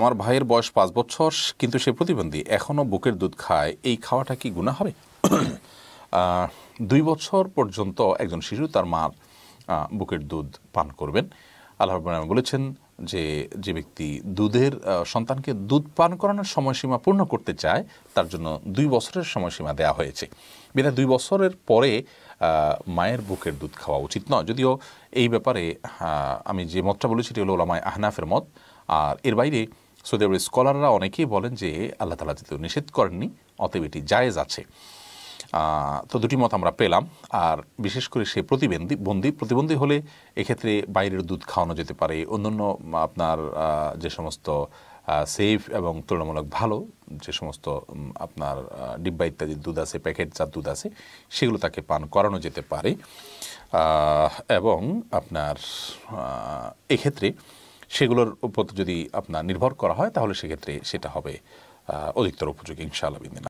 আমার ভাইয়ের বয়স পাঁচ বছর কিন্তু সে প্রতিবন্ধী এখনও বুকের দুধ খায় এই খাওয়াটা কি গুণা হবে দুই বছর পর্যন্ত একজন শিশু তার মার বুকের দুধ পান করবেন আল্লাহ বলেছেন যে যে ব্যক্তি দুধের সন্তানকে দুধ পান করানোর সময়সীমা পূর্ণ করতে চায় তার জন্য দুই বছরের সময়সীমা দেয়া হয়েছে বিনা দুই বছরের পরে মায়ের বুকের দুধ খাওয়া উচিত নয় যদিও এই ব্যাপারে আমি যে মতটা বলেছি সেটি হলো ওলামায় আহনাফের মত আর এর বাইরে সৌদি আরবের স্কলাররা অনেকেই বলেন যে আল্লাহ তালা যেহেতু নিষেধ করেননি অতএব এটি জায়েজ আছে তো দুটি মত আমরা পেলাম আর বিশেষ করে সে প্রতিবন্ধী বন্দী প্রতিবন্ধী হলে এক্ষেত্রে বাইরের দুধ খাওয়ানো যেতে পারে অন্যান্য আপনার যে সমস্ত সেফ এবং তুলনামূলক ভালো যে সমস্ত আপনার ডিব্বা ইত্যাদি দুধ আছে প্যাকেট যার দুধ আছে সেগুলো তাকে পান করানো যেতে পারে এবং আপনার এক্ষেত্রে সেগুলোর উপর যদি আপনার নির্ভর করা হয় তাহলে সেক্ষেত্রে সেটা হবে অধিকতর উপযোগী ইনশাআল্লাহ